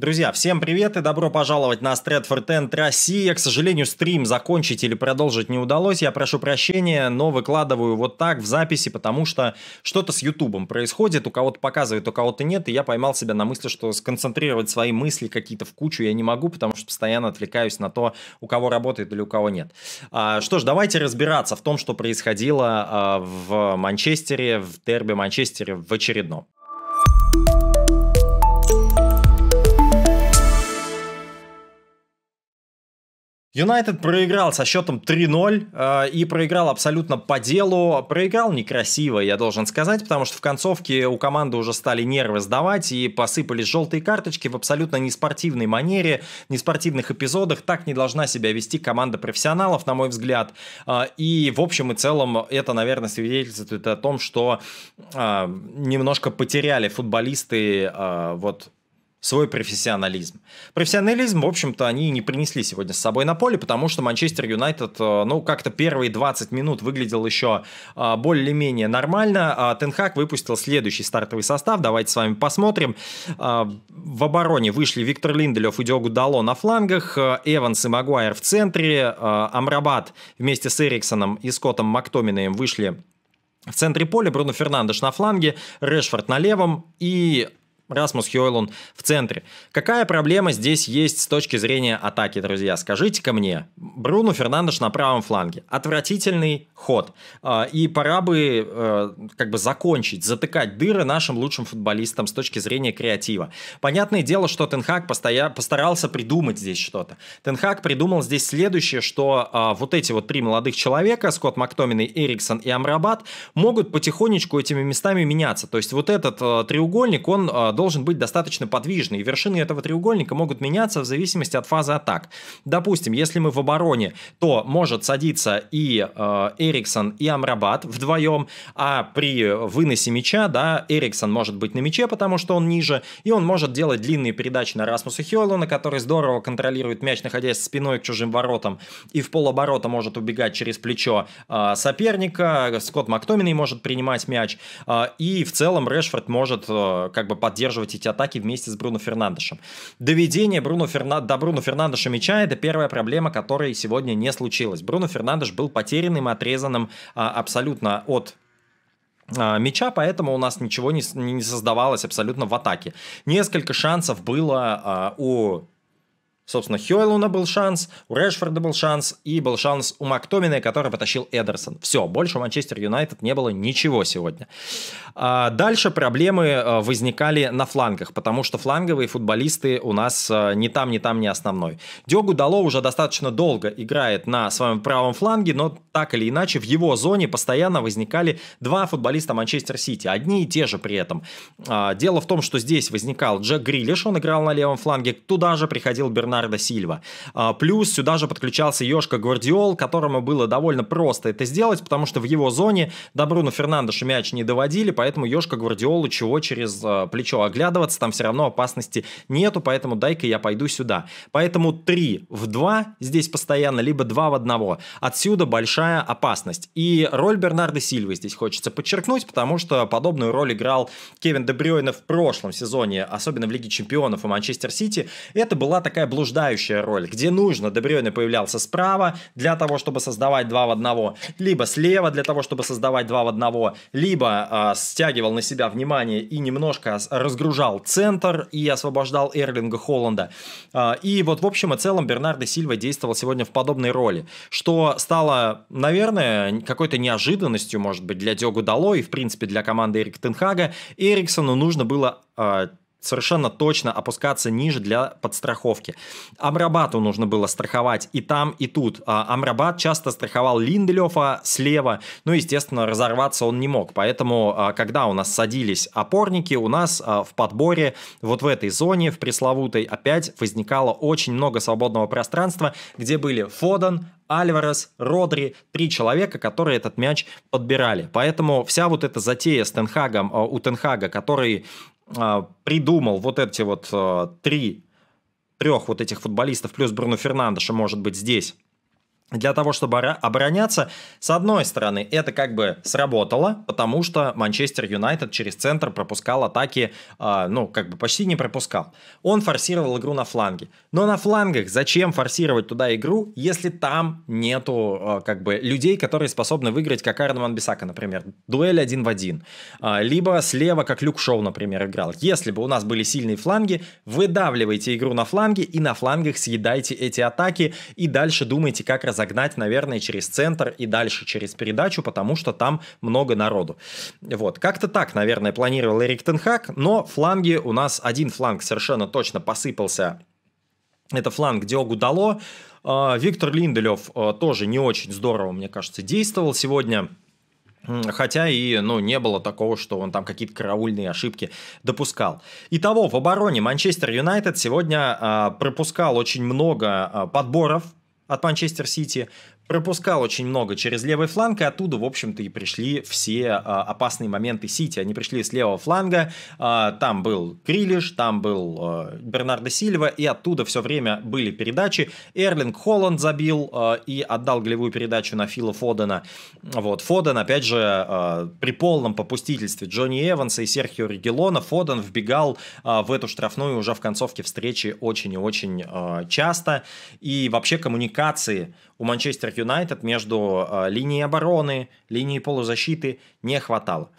Друзья, всем привет и добро пожаловать на Stratford End Россия. К сожалению, стрим закончить или продолжить не удалось. Я прошу прощения, но выкладываю вот так в записи, потому что что-то с Ютубом происходит. У кого-то показывает, у кого-то нет. И я поймал себя на мысли, что сконцентрировать свои мысли какие-то в кучу я не могу, потому что постоянно отвлекаюсь на то, у кого работает или у кого нет. А, что ж, давайте разбираться в том, что происходило а, в Манчестере, в дерби Манчестере в очередном. Юнайтед проиграл со счетом 3-0 э, и проиграл абсолютно по делу. Проиграл некрасиво, я должен сказать, потому что в концовке у команды уже стали нервы сдавать и посыпались желтые карточки в абсолютно неспортивной манере, неспортивных эпизодах. Так не должна себя вести команда профессионалов, на мой взгляд. Э, и в общем и целом это, наверное, свидетельствует о том, что э, немножко потеряли футболисты э, вот свой профессионализм. Профессионализм, в общем-то, они не принесли сегодня с собой на поле, потому что Манчестер Юнайтед, э, ну, как-то первые 20 минут выглядел еще э, более-менее нормально. А Тенхак выпустил следующий стартовый состав, давайте с вами посмотрим. Э, в обороне вышли Виктор Линделев и Диогу Дало на флангах, Эванс и Магуайр в центре, Амрабат вместе с Эриксоном и Скоттом Мактоминаем вышли в центре поля Бруно Фернандеш на фланге, Решфорд на левом и Расмус Хьойлун в центре. Какая проблема здесь есть с точки зрения атаки, друзья? скажите ко мне. Бруно Фернандеш на правом фланге. Отвратительный ход. А, и пора бы э, как бы закончить, затыкать дыры нашим лучшим футболистам с точки зрения креатива. Понятное дело, что Тенхак постоя... постарался придумать здесь что-то. Тенхак придумал здесь следующее, что а, вот эти вот три молодых человека, Скотт Мактомин, и Эриксон и Амрабат, могут потихонечку этими местами меняться. То есть вот этот э, треугольник, он э, должен быть достаточно подвижный, и вершины этого треугольника могут меняться в зависимости от фазы атак. Допустим, если мы в обороне, то может садиться и э, Эриксон, и Амрабат вдвоем, а при выносе мяча, да, Эриксон может быть на мяче, потому что он ниже, и он может делать длинные передачи на Расмуса Хиолуна, который здорово контролирует мяч, находясь спиной к чужим воротам, и в полоборота может убегать через плечо э, соперника, Скотт Мактоминой может принимать мяч, э, и в целом Решфорд может э, как бы поддерживать поддерживать эти атаки вместе с Бруно Фернандешем. Доведение Бруно Ферна... до Бруно Фернандеша мяча – это первая проблема, которая сегодня не случилась. Бруно Фернандеш был потерянным, отрезанным а, абсолютно от а, мяча, поэтому у нас ничего не, не создавалось абсолютно в атаке. Несколько шансов было а, у Собственно, Хёйлуна был шанс, у Решфорда был шанс, и был шанс у Мактомина, который потащил Эдерсон. Все, больше Манчестер Юнайтед не было ничего сегодня. А, дальше проблемы э, возникали на флангах, потому что фланговые футболисты у нас э, не там, не там, не основной. Дёгу Дало уже достаточно долго играет на своем правом фланге, но так или иначе в его зоне постоянно возникали два футболиста Манчестер Сити, одни и те же при этом. А, дело в том, что здесь возникал Джек Грилиш, он играл на левом фланге, туда же приходил Бернард Бернардо Сильва. А, плюс сюда же подключался Йошка Гвардиол, которому было довольно просто это сделать, потому что в его зоне до Бруно Фернандеша мяч не доводили, поэтому Йошка Гвардиолу чего через а, плечо оглядываться, там все равно опасности нету, поэтому дай-ка я пойду сюда. Поэтому 3 в 2 здесь постоянно, либо 2 в 1. Отсюда большая опасность. И роль Бернарда Сильвы здесь хочется подчеркнуть, потому что подобную роль играл Кевин Дебрёйна в прошлом сезоне, особенно в Лиге Чемпионов и Манчестер Сити. Это была такая блуждающая возбуждающая роль, где нужно Де Брёйне появлялся справа для того, чтобы создавать два в одного, либо слева для того, чтобы создавать два в одного, либо э, стягивал на себя внимание и немножко разгружал центр и освобождал Эрлинга Холланда. Э, и вот в общем и целом Бернардо Сильва действовал сегодня в подобной роли, что стало, наверное, какой-то неожиданностью, может быть, для Дёгу Дало и, в принципе, для команды Эрик Тенхага. Эриксону нужно было э, совершенно точно опускаться ниже для подстраховки. Амрабату нужно было страховать и там, и тут. А Амрабат часто страховал Линделёфа слева, ну, естественно, разорваться он не мог. Поэтому, а, когда у нас садились опорники, у нас а, в подборе вот в этой зоне, в пресловутой, опять возникало очень много свободного пространства, где были Фоден, Альварес, Родри, три человека, которые этот мяч подбирали. Поэтому вся вот эта затея с Тенхагом, у Тенхага, который а, придумал вот эти вот а, три, трех вот этих футболистов плюс Бруно Фернандеша, может быть, здесь для того, чтобы обороняться. С одной стороны, это как бы сработало, потому что Манчестер Юнайтед через центр пропускал атаки, э, ну, как бы почти не пропускал. Он форсировал игру на фланге. Но на флангах зачем форсировать туда игру, если там нету, э, как бы, людей, которые способны выиграть, как Арна Ван Бисака, например, дуэль один в один. Э, либо слева, как Люк Шоу, например, играл. Если бы у нас были сильные фланги, выдавливайте игру на фланге и на флангах съедайте эти атаки и дальше думайте, как раз загнать, наверное, через центр и дальше через передачу, потому что там много народу. Вот, как-то так, наверное, планировал Эрик Тенхак, но фланги у нас один фланг совершенно точно посыпался. Это фланг Диогу Дало. А, Виктор Линделев а, тоже не очень здорово, мне кажется, действовал сегодня. Хотя и ну, не было такого, что он там какие-то караульные ошибки допускал. Итого, в обороне Манчестер Юнайтед сегодня э, пропускал очень много э, подборов, от Манчестер Сити пропускал очень много через левый фланг, и оттуда, в общем-то, и пришли все а, опасные моменты Сити. Они пришли с левого фланга, а, там был Крилиш, там был а, Бернардо Сильва, и оттуда все время были передачи. Эрлинг Холланд забил а, и отдал голевую передачу на Фила Фодена. Вот, Фоден, опять же, а, при полном попустительстве Джонни Эванса и Серхио Ригелона, Фоден вбегал а, в эту штрафную уже в концовке встречи очень и очень а, часто. И вообще коммуникации у Манчестер Юнайтед между а, линией обороны, линией полузащиты не хватало.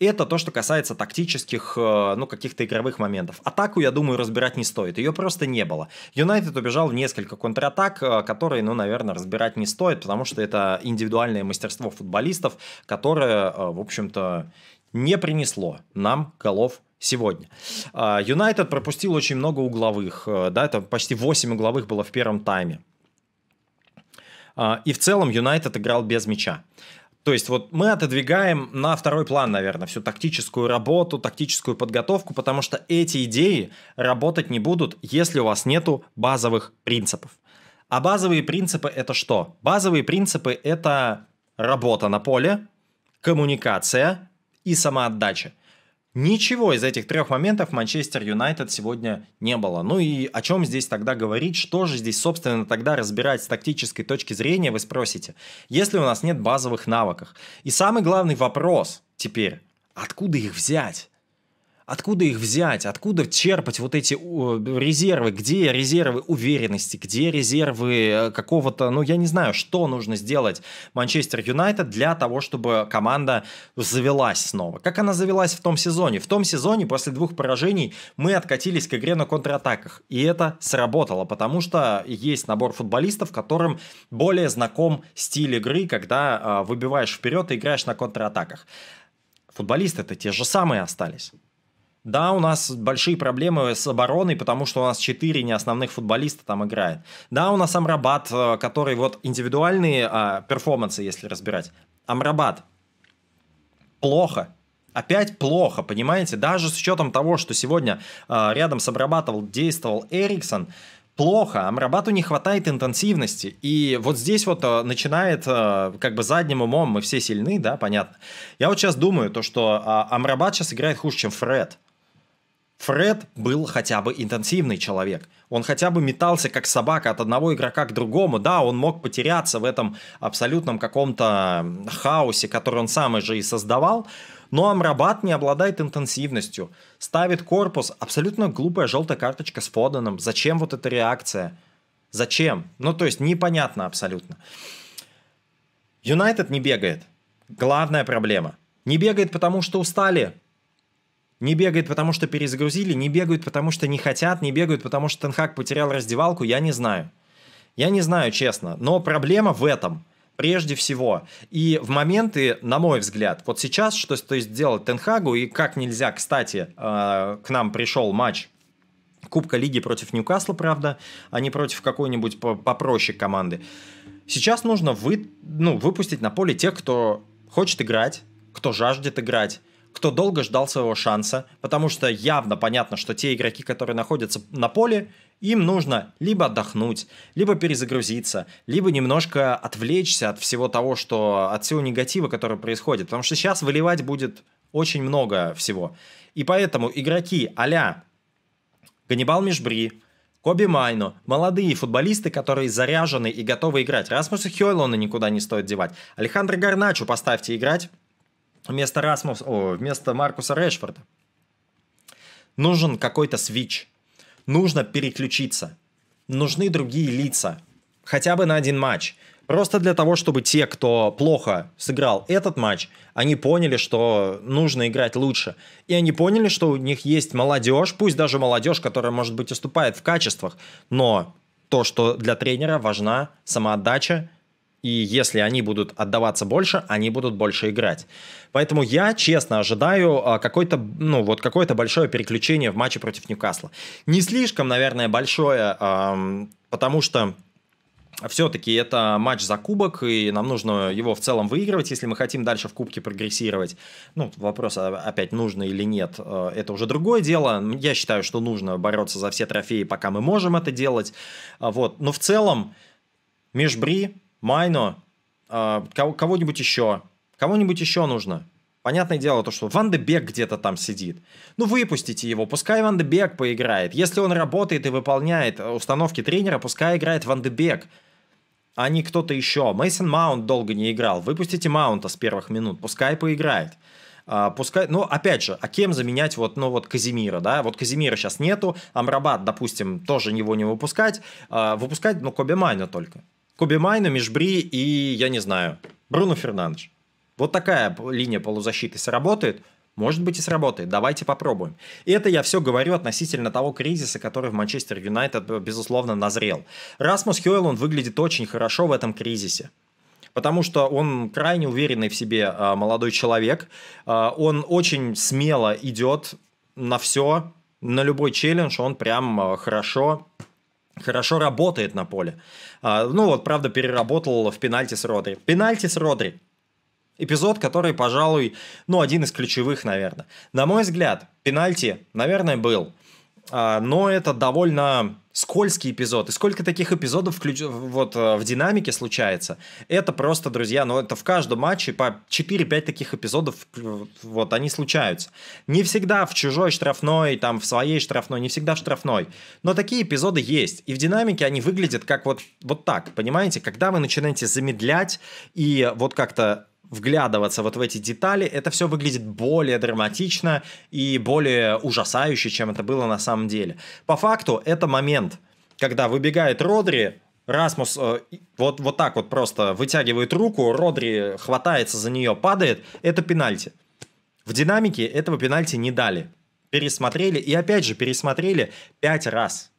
Это то, что касается тактических, э, ну, каких-то игровых моментов. Атаку, я думаю, разбирать не стоит. Ее просто не было. Юнайтед убежал в несколько контратак, э, которые, ну, наверное, разбирать не стоит, потому что это индивидуальное мастерство футболистов, которое, э, в общем-то, не принесло нам голов сегодня. А, Юнайтед пропустил очень много угловых, да, это почти 8 угловых было в первом тайме. А, и в целом Юнайтед играл без мяча. То есть вот мы отодвигаем на второй план, наверное, всю тактическую работу, тактическую подготовку, потому что эти идеи работать не будут, если у вас нету базовых принципов. А базовые принципы это что? Базовые принципы это работа на поле, коммуникация и самоотдача. Ничего из этих трех моментов Манчестер Юнайтед сегодня не было. Ну и о чем здесь тогда говорить? Что же здесь, собственно, тогда разбирать с тактической точки зрения, вы спросите, если у нас нет базовых навыков? И самый главный вопрос теперь, откуда их взять? Откуда их взять? Откуда черпать вот эти резервы? Где резервы уверенности? Где резервы э, какого-то, ну, я не знаю, что нужно сделать Манчестер Юнайтед для того, чтобы команда завелась снова? Как она завелась в том сезоне? В том сезоне после двух поражений мы откатились к игре на контратаках. И это сработало, потому что есть набор футболистов, которым более знаком стиль игры, когда э, выбиваешь вперед и играешь на контратаках. Футболисты-то те же самые остались. Да, у нас большие проблемы с обороной, потому что у нас четыре не основных футболиста там играет. Да, у нас Амрабат, э, который вот индивидуальные а, перформансы, если разбирать. Амрабат. Плохо. Опять плохо, понимаете? Даже с учетом того, что сегодня а, рядом с Амрабатовал действовал Эриксон, плохо, Амрабату не хватает интенсивности. И вот здесь вот э, начинает э, как бы задним умом, мы все сильны, да, понятно. Я вот сейчас думаю, то, что а, Амрабат сейчас играет хуже, чем Фред. Фред был хотя бы интенсивный человек. Он хотя бы метался как собака от одного игрока к другому. Да, он мог потеряться в этом абсолютном каком-то хаосе, который он сам же и создавал. Но Амрабат не обладает интенсивностью. Ставит корпус. Абсолютно глупая желтая карточка с Фоденом. Зачем вот эта реакция? Зачем? Ну, то есть непонятно абсолютно. Юнайтед не бегает. Главная проблема. Не бегает, потому что устали. Не бегают потому что перезагрузили, не бегают, потому что не хотят, не бегают, потому что Тенхак потерял раздевалку, я не знаю. Я не знаю, честно, но проблема в этом прежде всего. И в моменты, на мой взгляд, вот сейчас, что то есть сделал Тенхагу, и как нельзя, кстати, э, к нам пришел матч Кубка Лиги против Ньюкасла, правда, а не против какой-нибудь попроще команды. Сейчас нужно вы, ну, выпустить на поле тех, кто хочет играть, кто жаждет играть, кто долго ждал своего шанса, потому что явно понятно, что те игроки, которые находятся на поле, им нужно либо отдохнуть, либо перезагрузиться, либо немножко отвлечься от всего того, что от всего негатива, который происходит, потому что сейчас выливать будет очень много всего. И поэтому игроки а-ля Ганнибал Межбри, Коби Майно, молодые футболисты, которые заряжены и готовы играть. Расмусу Хёйлона никуда не стоит девать. Алехандро Гарначу поставьте играть, вместо Расмус, о, вместо Маркуса Решфорда. Нужен какой-то свич. Нужно переключиться. Нужны другие лица. Хотя бы на один матч. Просто для того, чтобы те, кто плохо сыграл этот матч, они поняли, что нужно играть лучше. И они поняли, что у них есть молодежь, пусть даже молодежь, которая, может быть, уступает в качествах, но то, что для тренера важна самоотдача и если они будут отдаваться больше, они будут больше играть. Поэтому я, честно, ожидаю а, какое-то, ну, вот какое-то большое переключение в матче против Ньюкасла. Не слишком, наверное, большое, потому что все-таки это матч за кубок, и нам нужно его в целом выигрывать, если мы хотим дальше в кубке прогрессировать. Ну, вопрос а, опять, нужно или нет, а, это уже другое дело. Я считаю, что нужно бороться за все трофеи, пока мы можем это делать. Вот. Но в целом, Межбри Майно, э, кого-нибудь еще. Кого-нибудь еще нужно. Понятное дело, то, что Ван де Бек где-то там сидит. Ну, выпустите его, пускай Ван де Бек поиграет. Если он работает и выполняет э, установки тренера, пускай играет Ван де Бек, а не кто-то еще. Мейсон Маунт долго не играл. Выпустите Маунта с первых минут, пускай поиграет. А, пускай, ну, опять же, а кем заменять вот, ну, вот Казимира, да? Вот Казимира сейчас нету, Амрабат, допустим, тоже его не выпускать. А, выпускать, ну, Коби Майна только. Коби Майна, Межбри и, я не знаю, Бруно Фернандеш. Вот такая линия полузащиты сработает. Может быть и сработает, давайте попробуем. И это я все говорю относительно того кризиса, который в Манчестер Юнайтед, безусловно, назрел. Расмус он выглядит очень хорошо в этом кризисе потому что он крайне уверенный в себе а, молодой человек. А, он очень смело идет на все, на любой челлендж он прям а, хорошо хорошо работает на поле. А, ну вот, правда, переработал в пенальти с Родри. Пенальти с Родри. Эпизод, который, пожалуй, ну, один из ключевых, наверное. На мой взгляд, пенальти, наверное, был. А, но это довольно скользкий эпизод. И сколько таких эпизодов включ... вот э, в динамике случается. Это просто, друзья, но ну, это в каждом матче по 4-5 таких эпизодов э, вот они случаются. Не всегда в чужой штрафной, там в своей штрафной, не всегда в штрафной. Но такие эпизоды есть. И в динамике они выглядят как вот, вот так, понимаете? Когда вы начинаете замедлять и вот как-то вглядываться вот в эти детали, это все выглядит более драматично и более ужасающе, чем это было на самом деле. По факту это момент, когда выбегает Родри, Расмус э, вот, вот так вот просто вытягивает руку, Родри хватается за нее, падает, это пенальти. В динамике этого пенальти не дали. Пересмотрели, и опять же пересмотрели пять раз.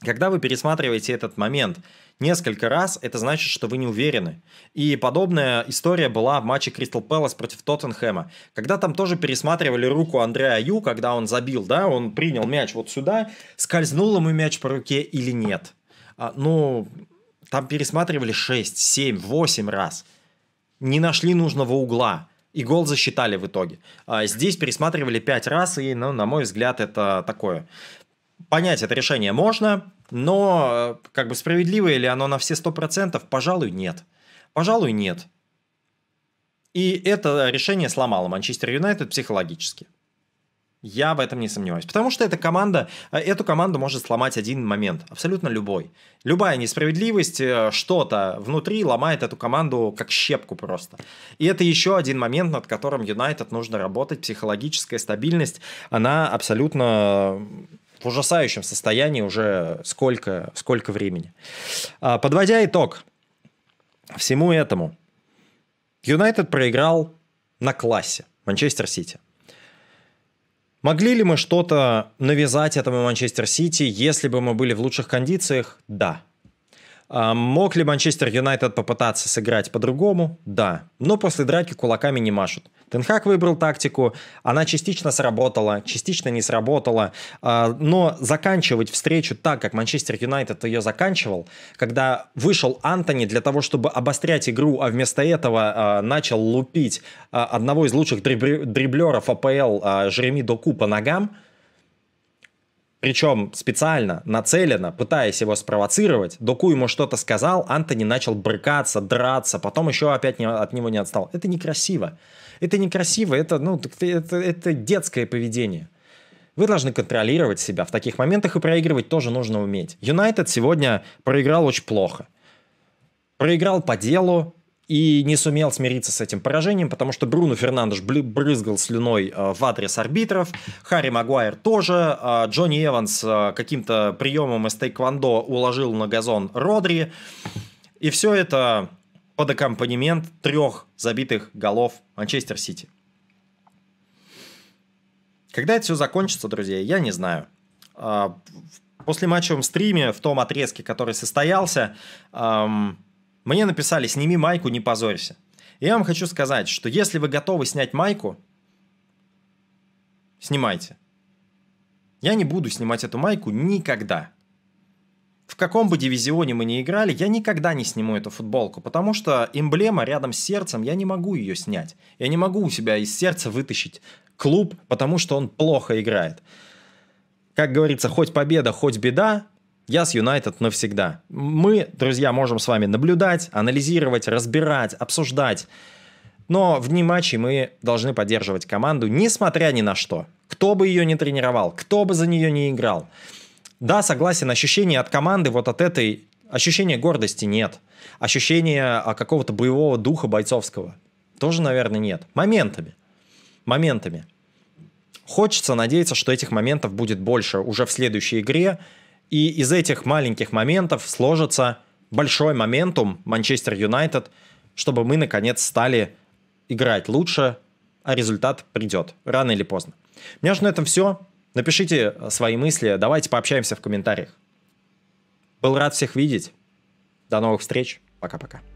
Когда вы пересматриваете этот момент – несколько раз, это значит, что вы не уверены. И подобная история была в матче Кристал Пэлас против Тоттенхэма, когда там тоже пересматривали руку Андрея Ю, когда он забил, да, он принял мяч вот сюда, скользнул ему мяч по руке или нет. А, ну, там пересматривали 6, 7, 8 раз. Не нашли нужного угла. И гол засчитали в итоге. А здесь пересматривали 5 раз, и, ну, на мой взгляд, это такое понять это решение можно, но э, как бы справедливое ли оно на все сто процентов, Пожалуй, нет. Пожалуй, нет. И это решение сломало Манчестер Юнайтед психологически. Я в этом не сомневаюсь. Потому что эта команда, э, эту команду может сломать один момент. Абсолютно любой. Любая несправедливость, э, что-то внутри ломает эту команду как щепку просто. И это еще один момент, над которым Юнайтед нужно работать. Психологическая стабильность, она абсолютно в ужасающем состоянии уже сколько, сколько времени. А, подводя итог всему этому, Юнайтед проиграл на классе Манчестер Сити. Могли ли мы что-то навязать этому Манчестер Сити, если бы мы были в лучших кондициях? Да. А, мог ли Манчестер Юнайтед попытаться сыграть по-другому? Да. Но после драки кулаками не машут. Тенхак выбрал тактику, она частично сработала, частично не сработала. А, но заканчивать встречу так, как Манчестер Юнайтед ее заканчивал, когда вышел Антони для того, чтобы обострять игру, а вместо этого а, начал лупить одного из лучших дриб... дриблеров АПЛ Жереми Доку по ногам – причем специально, нацеленно, пытаясь его спровоцировать, Доку ему что-то сказал, Антони начал брыкаться, драться, потом еще опять не, от него не отстал. Это некрасиво. Это некрасиво, это, ну, это, это детское поведение. Вы должны контролировать себя. В таких моментах и проигрывать тоже нужно уметь. Юнайтед сегодня проиграл очень плохо. Проиграл по делу, и не сумел смириться с этим поражением, потому что Бруно Фернандеш брызгал слюной э, в адрес арбитров, Харри Магуайр тоже, э, Джонни Эванс э, каким-то приемом из тейквондо уложил на газон Родри, и все это под аккомпанемент трех забитых голов Манчестер Сити. Когда это все закончится, друзья, я не знаю. После послематчевом стриме, в том отрезке, который состоялся, эм, мне написали, сними майку, не позорься. Я вам хочу сказать, что если вы готовы снять майку, снимайте. Я не буду снимать эту майку никогда. В каком бы дивизионе мы ни играли, я никогда не сниму эту футболку, потому что эмблема рядом с сердцем, я не могу ее снять. Я не могу у себя из сердца вытащить клуб, потому что он плохо играет. Как говорится, хоть победа, хоть беда, я с Юнайтед навсегда. Мы, друзья, можем с вами наблюдать, анализировать, разбирать, обсуждать. Но в дни матчей мы должны поддерживать команду, несмотря ни на что. Кто бы ее не тренировал, кто бы за нее не играл. Да, согласен, ощущение от команды, вот от этой, ощущения гордости нет. Ощущения а, какого-то боевого духа бойцовского тоже, наверное, нет. Моментами. Моментами. Хочется надеяться, что этих моментов будет больше уже в следующей игре, и из этих маленьких моментов сложится большой моментум Манчестер Юнайтед, чтобы мы, наконец, стали играть лучше, а результат придет рано или поздно. У меня же на этом все. Напишите э, свои мысли, давайте пообщаемся в комментариях. Был рад всех видеть. До новых встреч. Пока-пока.